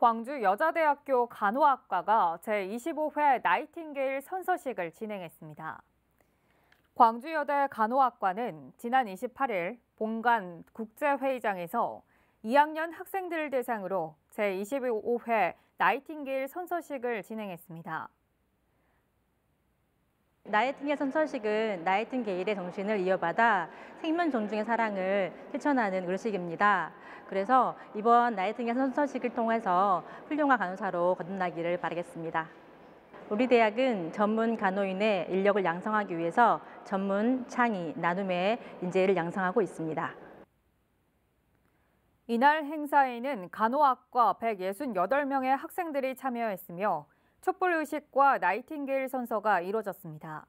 광주 여자대학교 간호학과가 제25회 나이팅게일 선서식을 진행했습니다. 광주여대 간호학과는 지난 28일 본관 국제회의장에서 2학년 학생들을 대상으로 제25회 나이팅게일 선서식을 진행했습니다. 나이팅의 선서식은 나이팅게일의 정신을 이어받아 생명 존중의 사랑을 실천하는 의식입니다. 그래서 이번 나이팅의 선서식을 통해서 훌륭한 간호사로 거듭나기를 바라겠습니다. 우리 대학은 전문 간호인의 인력을 양성하기 위해서 전문 창의, 나눔의 인재를 양성하고 있습니다. 이날 행사에는 간호학과 168명의 학생들이 참여했으며 촛불 의식과 나이팅게일 선서가 이뤄졌습니다.